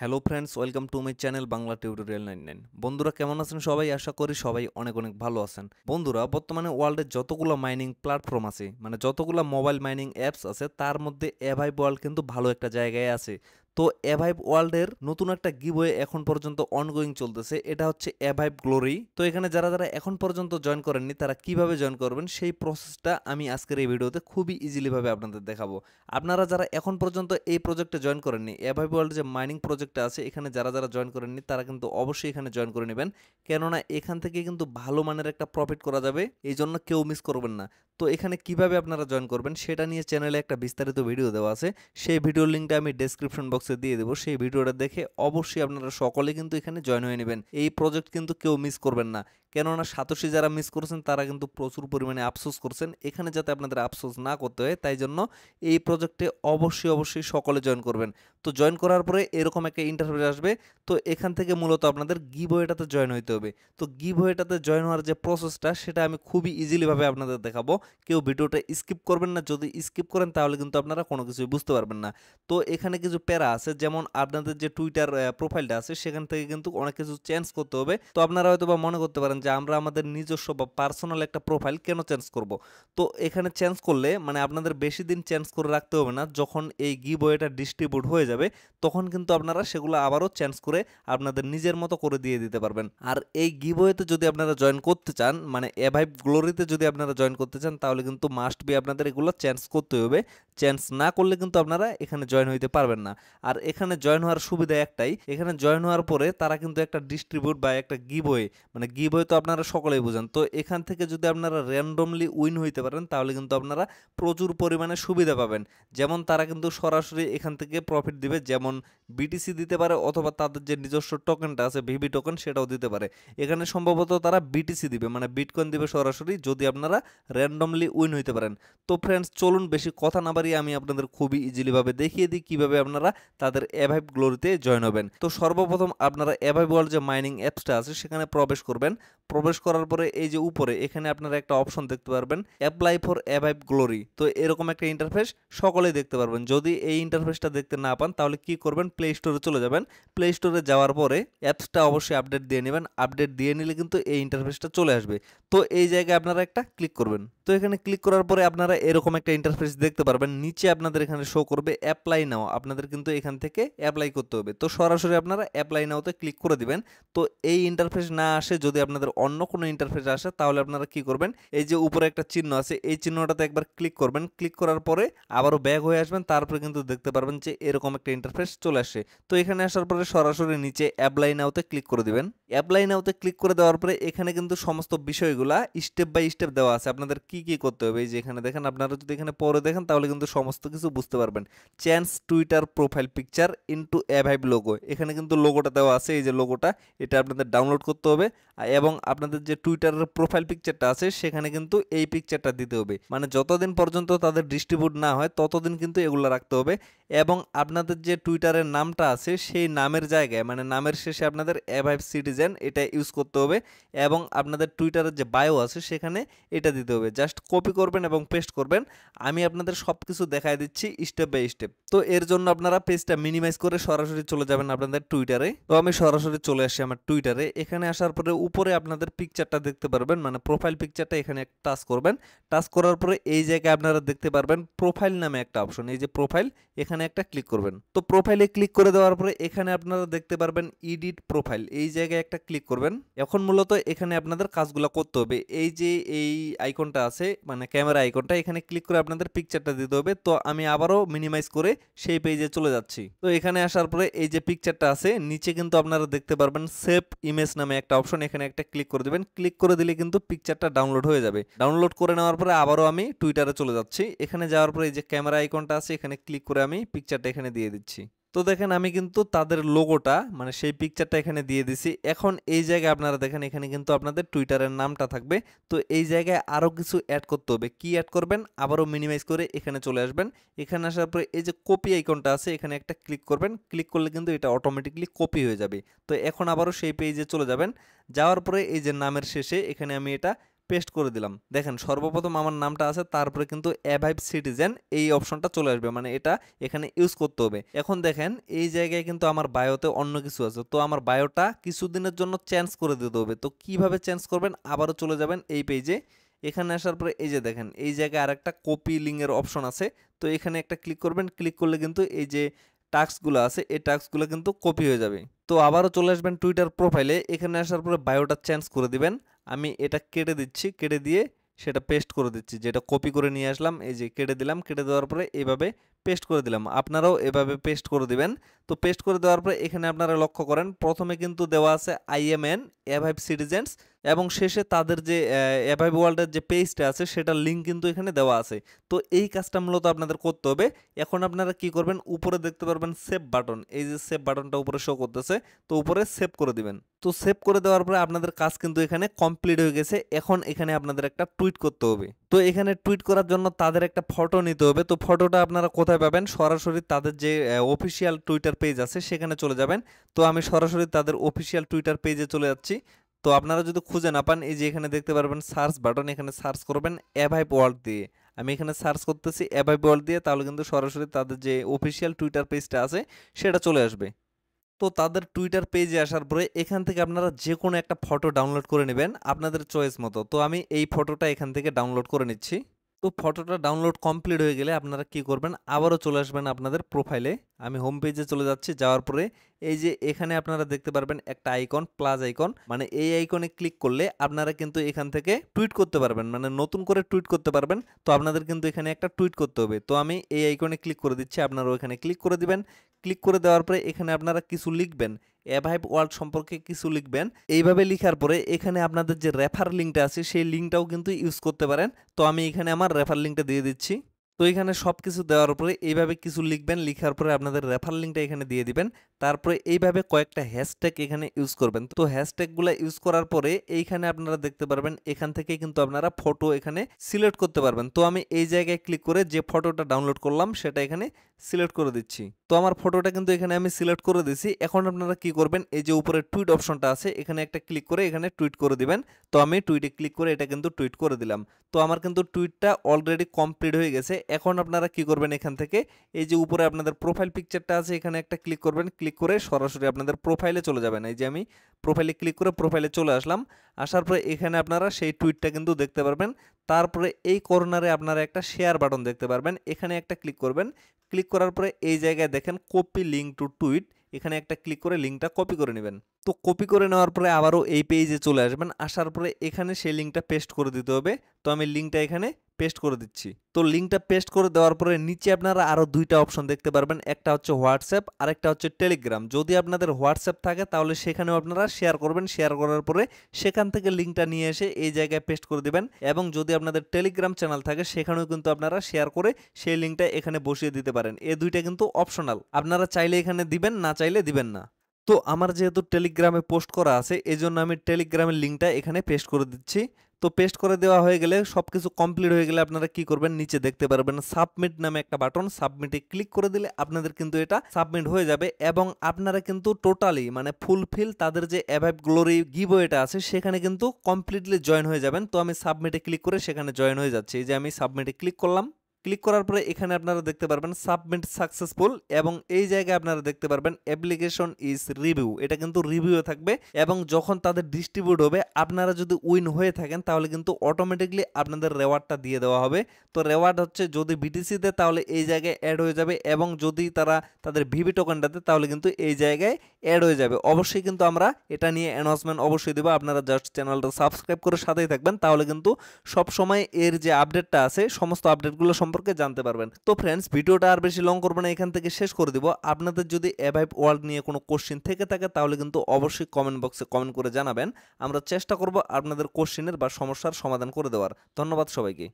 hello friends welcome to my channel Bangla tutorial nine nine বন্ধুরা কেমন আছেন সবাই আশা করি সবাই অনেক অনেক ভালো আছেন বন্ধুরা বর্তমানে ওয়ার্ল্ডে যতগুলো মাইনিং প্ল্যাটফর্ম আছে মানে যতগুলো মোবাইল মাইনিং অ্যাপস আছে তার মধ্যে এভাই ওয়ার্ল্ড কিন্তু ভালো একটা জায়গায় আছে তো অ্যাভাইভ ওয়ার্ল্ডের নতুন একটা গিভওয়ে এখন পর্যন্ত অনগোয়িং চলতেছে এটা হচ্ছে অ্যাভাইভ গ্লোরি তো এখানে যারা যারা এখন পর্যন্ত জয়েন করেননি তারা কিভাবে জয়েন করবেন সেই প্রসেসটা আমি আজকের এই ভিডিওতে খুবই ইজিলিভাবে আপনাদের দেখাবো আপনারা যারা এখন পর্যন্ত এই প্রজেক্টে জয়েন করেননি অ্যাভাইভ ওয়ার্ল্ড যে মাইনিং প্রজেক্টটা আছে এখানে যারা যারা জয়েন করেননি তারা কিন্তু অবশ্যই এখানে জয়েন করে নেবেন কেননা এখান থেকে কিন্তু ভালো মানের একটা প্রফিট করা যাবে এই জন্য কেউ মিস করবেন না তো এখানে কিভাবে আপনারা জয়েন করবেন সেটা নিয়ে চ্যানেলে একটা বিস্তারিত ভিডিও দেওয়া আছে সেই ভিডিওর লিঙ্কটা আমি ডেসক্রিপশন বক্স বক্সে দিয়ে দেবো সেই ভিডিওটা দেখে অবশ্যই আপনারা সকলে কিন্তু এখানে জয়েন হয়ে নেবেন এই প্রজেক্ট কিন্তু কেউ মিস করবেন না কেননা সাতোশি যারা মিস করেছেন তারা কিন্তু প্রচুর পরিমাণে আফসোস করছেন এখানে যাতে আপনাদের আফসোস না করতে হয় তাই জন্য এই প্রজেক্টে অবশ্যই অবশ্যই সকলে জয়েন করবেন তো জয়েন করার পরে এরকম একটা ইন্টারভিউ আসবে তো এখান থেকে মূলত আপনাদের গিভওয়েটাতে জয়েন হইতে হবে তো গিভওয়েটাতে জয়েন হওয়ার যে প্রসেসটা সেটা আমি খুবই ইজিলিভাবে আপনাদের দেখাবো কেউ ভিডিওটা স্কিপ করবেন না যদি স্কিপ করেন তাহলে কিন্তু আপনারা কোনো কিছুই বুঝতে পারবেন না তো এখানে কিছু প্যারা আছে যেমন আপনাদের যে টুইটার প্রোফাইলটা আছে সেখান থেকে কিন্তু অনেক কিছু চেঞ্জ করতে হবে তো আপনারা হয়তো বা মনে করতে পারেন যে আমরা আমাদের নিজস্ব বা পার্সোনাল একটা প্রোফাইল কেন চেঞ্জ করব তো এখানে চেঞ্জ করলে মানে আপনাদের বেশি দিন চেঞ্জ করে রাখতে হবে না যখন এই গিবয়েটা ডিস্ট্রিবিউট হয়ে যাবে তখন কিন্তু আপনারা সেগুলো আবারও চেঞ্জ করে আপনাদের নিজের মতো করে দিয়ে দিতে পারবেন আর এই গিবয়েতে যদি আপনারা জয়েন করতে চান মানে এভাইভ গ্লোরিতে যদি আপনারা জয়েন করতে চান তাহলে কিন্তু মাস্ট বি আপনাদের এগুলো চেঞ্জ করতে হবে চেঞ্জ না করলে কিন্তু আপনারা এখানে জয়েন হইতে পারবেন না আর এখানে জয়েন হওয়ার সুবিধা একটাই এখানে জয়েন হওয়ার পরে তারা কিন্তু একটা ডিস্ট্রিবিউট বা একটা গিবয়ে মানে গিবয়ে তো আপনারা সকলেই বোঝেন তো এখান থেকে যদি আপনারা র্যান্ডমলি উইন হইতে পারেন তাহলে কিন্তু আপনারা প্রচুর পরিমাণে সুবিধা পাবেন যেমন তারা কিন্তু সরাসরি এখান থেকে প্রফিট দিবে যেমন বিটিসি দিতে পারে অথবা তাদের যে নিজস্ব টোকেনটা আছে ভিভি টোকেন সেটাও দিতে পারে এখানে সম্ভবত তারা বিটিসি দিবে মানে বিটকয়েন দিবে সরাসরি যদি আপনারা র্যান্ডমলি উইন হইতে পারেন তো ফ্রেন্ডস চলুন বেশি কথা না বাড়িয়ে আমি আপনাদের খুবই ইজিলিভাবে দেখিয়ে দিই কীভাবে আপনারা তাদের অ্যাভাইভ গ্লোরিতে জয়েন হবেন তো সর্বপ্রথম আপনারা অ্যাভাইভ ওয়ার্ল্ড যে মাইনিং অ্যাপসটা আছে সেখানে প্রবেশ করবেন প্রবেশ করার পরে এই যে উপরে এখানে আপনারা একটা অপশন দেখতে পারবেন অ্যাপ্লাই ফর অ্যাভাইভ গ্লোরি তো এরকম একটা ইন্টারফেস সকলেই দেখতে পারবেন যদি এই ইন্টারফেসটা দেখতে না পান তাহলে কি করবেন প্লে স্টোরে চলে যাবেন প্লে স্টোরে যাওয়ার পরে অ্যাপসটা অবশ্যই আপডেট দিয়ে নেবেন আপডেট দিয়ে নিলে কিন্তু এই ইন্টারফেসটা চলে আসবে তো এই জায়গায় আপনারা একটা ক্লিক করবেন তো এখানে ক্লিক করার পরে আপনারা এরকম একটা ইন্টারফেস দেখতে পারবেন নিচে আপনাদের এখানে শো করবে অ্যাপ্লাই নাও আপনাদের কিন্তু এখান থেকে অ্যাপ্লাই করতে হবে তো সরাসরি আপনারা অ্যাপ্লাই নাওতে ক্লিক করে দিবেন তো এই ইন্টারফেস না আসে যদি আপনাদের অন্য কোনো ইন্টারফেস আসে তাহলে আপনারা কি করবেন এই যে উপরে একটা চিহ্ন আছে এই চিহ্নটাতে একবার ক্লিক করবেন ক্লিক করার পরে আবারও ব্যাগ হয়ে আসবেন তারপরে কিন্তু দেখতে পারবেন যে এরকম একটা ইন্টারফেস চলে আসে তো এখানে আসার পরে সরাসরি নিচে অ্যাপ্লাই নাওতে ক্লিক করে দিবেন অ্যাপ্লাই নাওতে ক্লিক করে দেওয়ার পরে এখানে কিন্তু সমস্ত বিষয়গুলা স্টেপ বাই স্টেপ দেওয়া আছে আপনাদের কি কি কি করতে হবে এই যে এখানে দেখেন আপনারা যদি এখানে পরে দেখেন তাহলে কিন্তু সমস্ত কিছু বুঝতে পারবেন change Twitter profile picture into অ্যাভাইভ লোগো এখানে কিন্তু লোগোটা দেওয়া আছে এই যে লোগোটা এটা আপনাদের ডাউনলোড করতে হবে এবং আপনাদের যে টুইটারের প্রোফাইল পিকচারটা আছে সেখানে কিন্তু এই পিকচারটা দিতে হবে মানে যতদিন পর্যন্ত তাদের ডিস্ট্রিবিউট না হয় ততদিন কিন্তু এগুলো রাখতে হবে এবং আপনাদের যে টুইটারের নামটা আছে সেই নামের জায়গায় মানে নামের শেষে আপনাদের অ্যাভাইভ সিটিজেন এটা ইউজ করতে হবে এবং আপনাদের টুইটারের যে বায়ো আছে সেখানে এটা দিতে হবে যা জাস্ট কপি করবেন এবং পেস্ট করবেন আমি আপনাদের সব কিছু দেখায় দিচ্ছি স্টেপ বাই স্টেপ তো এর জন্য আপনারা পেজটা মিনিমাইজ করে সরাসরি চলে যাবেন আপনাদের টুইটারে তো আমি সরাসরি চলে আসি আমার টুইটারে এখানে আসার পরে উপরে আপনাদের পিকচারটা দেখতে পারবেন মানে প্রোফাইল পিকচারটা এখানে টাচ করবেন টাচ করার পরে এই জায়গায় আপনারা দেখতে পারবেন প্রোফাইল নামে একটা অপশন এই যে প্রোফাইল এখানে একটা ক্লিক করবেন তো প্রোফাইলে ক্লিক করে দেওয়ার পরে এখানে আপনারা দেখতে পারবেন ইডিট প্রোফাইল এই জায়গায় একটা ক্লিক করবেন এখন মূলত এখানে আপনাদের কাজগুলো করতে হবে এই যে এই আইকনটা আছে আছে মানে ক্যামেরা আইকনটা এখানে ক্লিক করে আপনাদের পিকচারটা দিতে হবে তো আমি আবারও মিনিমাইজ করে সেই পেজে চলে যাচ্ছি তো এখানে আসার পরে এই যে পিকচারটা আছে নিচে কিন্তু আপনারা দেখতে পারবেন সেভ ইমেজ নামে একটা অপশন এখানে একটা ক্লিক করে দেবেন ক্লিক করে দিলে কিন্তু পিকচারটা ডাউনলোড হয়ে যাবে ডাউনলোড করে নেওয়ার পরে আবারও আমি টুইটারে চলে যাচ্ছি এখানে যাওয়ার পরে এই যে ক্যামেরা আইকনটা আছে এখানে ক্লিক করে আমি পিকচারটা এখানে দিয়ে দিচ্ছি তো দেখেন আমি কিন্তু তাদের লোগোটা মানে সেই পিকচারটা এখানে দিয়ে দিছি এখন এই জায়গায় আপনারা দেখেন এখানে কিন্তু আপনাদের টুইটারের নামটা থাকবে তো এই জায়গায় আরও কিছু অ্যাড করতে হবে কি অ্যাড করবেন আবারও মিনিমাইজ করে এখানে চলে আসবেন এখানে আসার পরে এই যে কপি আইকনটা আছে এখানে একটা ক্লিক করবেন ক্লিক করলে কিন্তু এটা অটোমেটিকলি কপি হয়ে যাবে তো এখন আবারও সেই পেজে চলে যাবেন যাওয়ার পরে এই যে নামের শেষে এখানে আমি এটা পেস্ট করে দিলাম দেখেন সর্বপ্রথম আমার নামটা আছে তারপরে কিন্তু অ্যাভাইভ সিটিজেন এই অপশনটা চলে আসবে মানে এটা এখানে ইউজ করতে হবে এখন দেখেন এই জায়গায় কিন্তু আমার বায়োতে অন্য কিছু আছে তো আমার বায়োটা কিছুদিনের জন্য চেঞ্জ করে দিতে হবে তো কিভাবে চেঞ্জ করবেন আবারও চলে যাবেন এই পেজে এখানে আসার পরে এই যে দেখেন এই জায়গায় আর একটা কপি লিঙ্কের অপশন আছে তো এখানে একটা ক্লিক করবেন ক্লিক করলে কিন্তু এই যে টাস্কগুলো আছে এই টাস্কগুলো কিন্তু কপি হয়ে যাবে তো আবারও চলে আসবেন টুইটার প্রোফাইলে এখানে আসার পরে বায়োটা চেঞ্জ করে দিবেন আমি এটা কেটে দিচ্ছি কেটে দিয়ে সেটা পেস্ট করে দিচ্ছি যেটা কপি করে নিয়ে আসলাম এই যে কেটে দিলাম কেটে দেওয়ার পরে এভাবে পেস্ট করে দিলাম আপনারাও এভাবে পেস্ট করে দিবেন তো পেস্ট করে দেওয়ার পরে এখানে আপনারা লক্ষ্য করেন প্রথমে কিন্তু দেওয়া আছে আইএমএন এভাইভ সিটিজেন্স এবং শেষে তাদের যে অ্যাভাইভ ওয়ার্ল্ডের যে পেজটা আছে সেটার লিঙ্ক কিন্তু এখানে দেওয়া আছে তো এই কাজটা মূলত আপনাদের করতে হবে এখন আপনারা কি করবেন উপরে দেখতে পারবেন সেভ বাটন এই যে সেভ বাটনটা উপরে শো করতেছে তো উপরে সেভ করে দিবেন তো সেভ করে দেওয়ার পরে আপনাদের কাজ কিন্তু এখানে কমপ্লিট হয়ে গেছে এখন এখানে আপনাদের একটা টুইট করতে হবে তো এখানে টুইট করার জন্য তাদের একটা ফটো নিতে হবে তো ফটোটা আপনারা কোথায় পাবেন সরাসরি তাদের যে অফিসিয়াল টুইটার পেজ আছে সেখানে চলে যাবেন তো আমি সরাসরি তাদের অফিসিয়াল টুইটার পেজে চলে যাচ্ছি তো আপনারা যদি খুঁজে না পান এই যে এখানে দেখতে পারবেন সার্চ বাটন এখানে সার্চ করবেন অ্যাভাইপ ওয়ার্ল্ড দিয়ে আমি এখানে সার্চ করতেছি অ্যাভাইপ ওয়ার্ল্ড দিয়ে তাহলে কিন্তু সরাসরি তাদের যে অফিসিয়াল টুইটার পেজটা আছে সেটা চলে আসবে তো তাদের টুইটার পেজে আসার পরে এখান থেকে আপনারা যে কোনো একটা ফটো ডাউনলোড করে নেবেন আপনাদের চয়েস মতো তো আমি এই ফটোটা এখান থেকে ডাউনলোড করে নিচ্ছি তো ফটোটা ডাউনলোড কমপ্লিট হয়ে গেলে আপনারা কি করবেন আবারও চলে আসবেন আপনাদের প্রোফাইলে আমি হোম পেজে চলে যাচ্ছি যাওয়ার পরে এই যে এখানে আপনারা দেখতে পারবেন একটা আইকন প্লাস আইকন মানে এই আইকনে ক্লিক করলে আপনারা কিন্তু এখান থেকে টুইট করতে পারবেন মানে নতুন করে টুইট করতে পারবেন তো আপনাদের কিন্তু এখানে একটা টুইট করতে হবে তো আমি এই আইকনে ক্লিক করে দিচ্ছি আপনারা ওখানে ক্লিক করে দিবেন ক্লিক করে দেওয়ার পরে এখানে আপনারা কিছু লিখবেন অ্যাভাইভ ওয়ার্ল্ড সম্পর্কে কিছু লিখবেন এইভাবে লিখার পরে এখানে আপনাদের যে রেফার লিঙ্কটা আছে সেই লিঙ্কটাও কিন্তু ইউজ করতে পারেন তো আমি এখানে আমার রেফার লিঙ্কটা দিয়ে দিচ্ছি তো এখানে সব কিছু দেওয়ার পরে এইভাবে কিছু লিখবেন লিখার পরে আপনাদের রেফার লিঙ্কটা এখানে দিয়ে দিবেন তারপরে এইভাবে কয়েকটা হ্যাশট্যাগ এখানে ইউজ করবেন তো হ্যাশট্যাগুলো ইউজ করার পরে এইখানে আপনারা দেখতে পারবেন এখান থেকে কিন্তু আপনারা ফটো এখানে সিলেক্ট করতে পারবেন তো আমি এই জায়গায় ক্লিক করে যে ফটোটা ডাউনলোড করলাম সেটা এখানে সিলেক্ট করে দিচ্ছি তো আমার ফটোটা কিন্তু এখানে আমি সিলেক্ট করে দিছি এখন আপনারা কি করবেন এই যে উপরে টুইট অপশনটা আছে এখানে একটা ক্লিক করে এখানে টুইট করে দিবেন তো আমি টুইটে ক্লিক করে এটা কিন্তু টুইট করে দিলাম তো আমার কিন্তু টুইটটা অলরেডি কমপ্লিট হয়ে গেছে এখন আপনারা কি করবেন এখান থেকে এই যে উপরে আপনাদের প্রোফাইল পিকচারটা আছে এখানে একটা ক্লিক করবেন ক্লিক করে সরাসরি আপনাদের প্রোফাইলে চলে যাবেন এই যে আমি প্রোফাইলে ক্লিক করে প্রোফাইলে চলে আসলাম আসার পরে এখানে আপনারা সেই টুইটটা কিন্তু দেখতে পারবেন তারপরে এই কর্নারে আপনারা একটা শেয়ার বাটন দেখতে পারবেন এখানে একটা ক্লিক করবেন ক্লিক করার পরে এই জায়গায় দেখেন কপি লিঙ্ক টু টুইট এখানে একটা ক্লিক করে লিঙ্কটা কপি করে নেবেন তো কপি করে নেওয়ার পরে আবারও এই পেজে চলে আসবেন আসার পরে এখানে সেই লিঙ্কটা পেস্ট করে দিতে হবে তো আমি লিঙ্কটা এখানে পেস্ট করে দিচ্ছি তো লিঙ্কটা পেস্ট করে দেওয়ার পরে নিচে আপনারা আরও দুইটা অপশন দেখতে পারবেন একটা হচ্ছে হোয়াটসঅ্যাপ আর একটা হচ্ছে টেলিগ্রাম যদি আপনাদের হোয়াটসঅ্যাপ থাকে তাহলে সেখানেও আপনারা শেয়ার করবেন শেয়ার করার পরে সেখান থেকে লিঙ্কটা নিয়ে এসে এই জায়গায় পেস্ট করে দেবেন এবং যদি আপনাদের টেলিগ্রাম চ্যানেল থাকে সেখানেও কিন্তু আপনারা শেয়ার করে সেই লিঙ্কটা এখানে বসিয়ে দিতে পারেন এ দুইটা কিন্তু অপশনাল আপনারা চাইলে এখানে দিবেন না চাইলে দিবেন না তো আমার যেহেতু টেলিগ্রামে পোস্ট করা আছে এই জন্য আমি টেলিগ্রামের লিঙ্কটা এখানে পেস্ট করে দিচ্ছি তো পেস্ট করে দেওয়া হয়ে গেলে সব কিছু কমপ্লিট হয়ে গেলে আপনারা কি করবেন নিচে দেখতে পারবেন সাবমিট নামে একটা বাটন সাবমিটে ক্লিক করে দিলে আপনাদের কিন্তু এটা সাবমিট হয়ে যাবে এবং আপনারা কিন্তু টোটালি মানে ফুলফিল তাদের যে অ্যাভাইভ গ্লোরি এটা আছে সেখানে কিন্তু কমপ্লিটলি জয়েন হয়ে যাবেন তো আমি সাবমিটে ক্লিক করে সেখানে জয়েন হয়ে যাচ্ছি এই যে আমি সাবমিটে ক্লিক করলাম ক্লিক করার পরে এখানে আপনারা দেখতে পারবেন সাবমিট সাকসেসফুল এবং এই জায়গায় আপনারা দেখতে পারবেন অ্যাপ্লিকেশন ইজ রিভিউ এটা কিন্তু রিভিউ থাকবে এবং যখন তাদের ডিস্ট্রিবিউট হবে আপনারা যদি উইন হয়ে থাকেন তাহলে কিন্তু অটোমেটিকলি আপনাদের রেওয়ার্ডটা দিয়ে দেওয়া হবে তো রেওয়ার্ড হচ্ছে যদি বিটিসিতে তাহলে এই জায়গায় অ্যাড হয়ে যাবে এবং যদি তারা তাদের ভিভি টোকেনটাতে তাহলে কিন্তু এই জায়গায় অ্যাড হয়ে যাবে অবশ্যই কিন্তু আমরা এটা নিয়ে অ্যানাউন্সমেন্ট অবশ্যই দেবো আপনারা জাস্ট চ্যানেলটা সাবস্ক্রাইব করে সাথেই থাকবেন তাহলে কিন্তু সব সময় এর যে আপডেটটা আছে সমস্ত আপডেটগুলো সম্পর্কে সম্পর্কে জানতে পারবেন তো ফ্রেন্ডস ভিডিওটা আর বেশি লং করবো না এখান থেকে শেষ করে দিব আপনাদের যদি অ্যাভাইভ ওয়ার্ল্ড নিয়ে কোনো কোশ্চিন থেকে থাকে তাহলে কিন্তু অবশ্যই কমেন্ট বক্সে কমেন্ট করে জানাবেন আমরা চেষ্টা করব আপনাদের কোশ্চিনের বা সমস্যার সমাধান করে দেওয়ার ধন্যবাদ সবাইকে